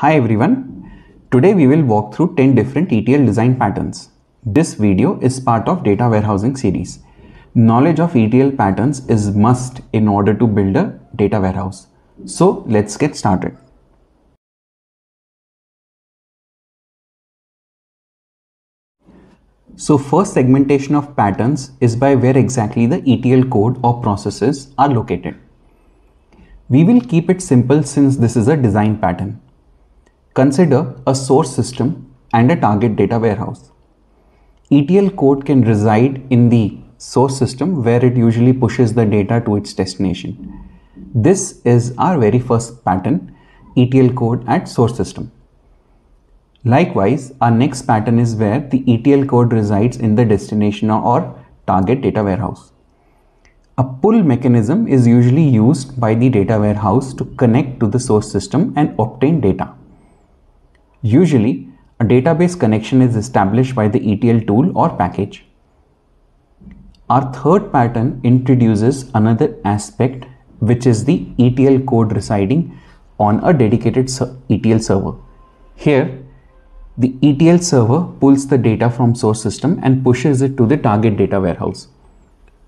Hi everyone, today we will walk through 10 different ETL design patterns. This video is part of data warehousing series. Knowledge of ETL patterns is must in order to build a data warehouse. So let's get started. So first segmentation of patterns is by where exactly the ETL code or processes are located. We will keep it simple since this is a design pattern Consider a source system and a target data warehouse. ETL code can reside in the source system where it usually pushes the data to its destination. This is our very first pattern, ETL code at source system. Likewise, our next pattern is where the ETL code resides in the destination or target data warehouse. A pull mechanism is usually used by the data warehouse to connect to the source system and obtain data. Usually, a database connection is established by the ETL tool or package. Our third pattern introduces another aspect which is the ETL code residing on a dedicated ETL server. Here, the ETL server pulls the data from source system and pushes it to the target data warehouse.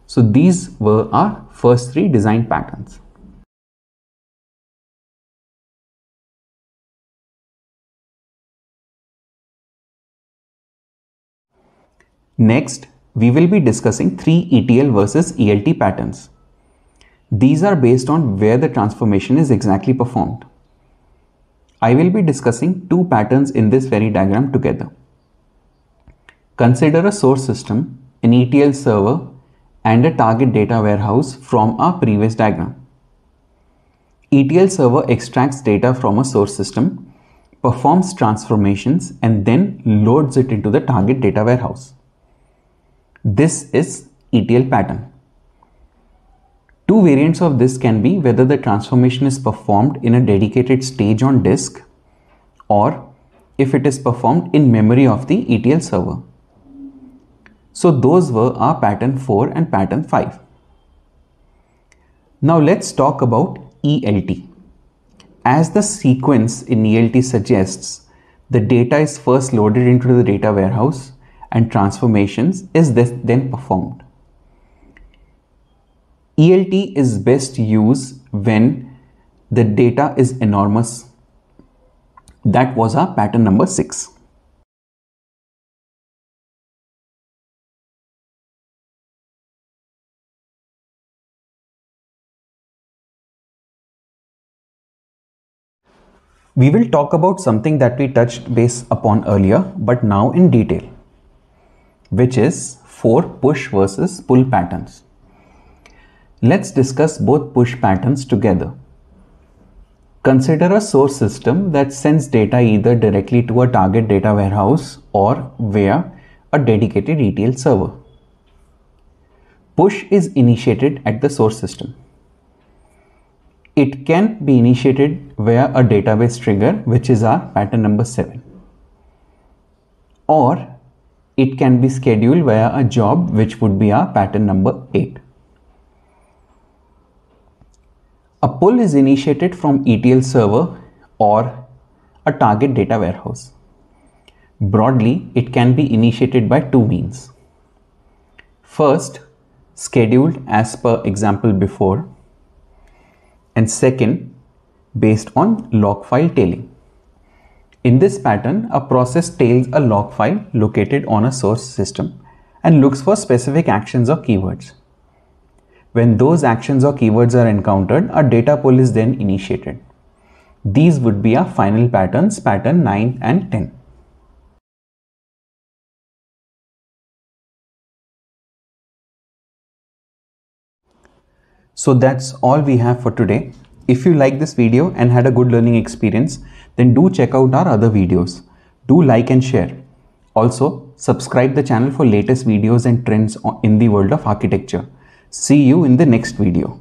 So these were our first three design patterns. Next, we will be discussing three ETL versus ELT patterns. These are based on where the transformation is exactly performed. I will be discussing two patterns in this very diagram together. Consider a source system, an ETL server and a target data warehouse from our previous diagram. ETL server extracts data from a source system, performs transformations and then loads it into the target data warehouse. This is ETL pattern. Two variants of this can be whether the transformation is performed in a dedicated stage on disk or if it is performed in memory of the ETL server. So those were our pattern 4 and pattern 5. Now let's talk about ELT. As the sequence in ELT suggests, the data is first loaded into the data warehouse and transformations is then performed. ELT is best used when the data is enormous. That was our pattern number 6. We will talk about something that we touched base upon earlier, but now in detail which is for push versus pull patterns. Let's discuss both push patterns together. Consider a source system that sends data either directly to a target data warehouse or via a dedicated ETL server. Push is initiated at the source system. It can be initiated via a database trigger, which is our pattern number 7. Or it can be scheduled via a job which would be our pattern number 8. A pull is initiated from ETL server or a target data warehouse. Broadly, it can be initiated by two means. First, scheduled as per example before, and second, based on log file tailing. In this pattern, a process tails a log file located on a source system and looks for specific actions or keywords. When those actions or keywords are encountered, a data pull is then initiated. These would be our final patterns, pattern 9 and 10. So that's all we have for today. If you like this video and had a good learning experience, then do check out our other videos. Do like and share. Also, subscribe the channel for latest videos and trends in the world of architecture. See you in the next video.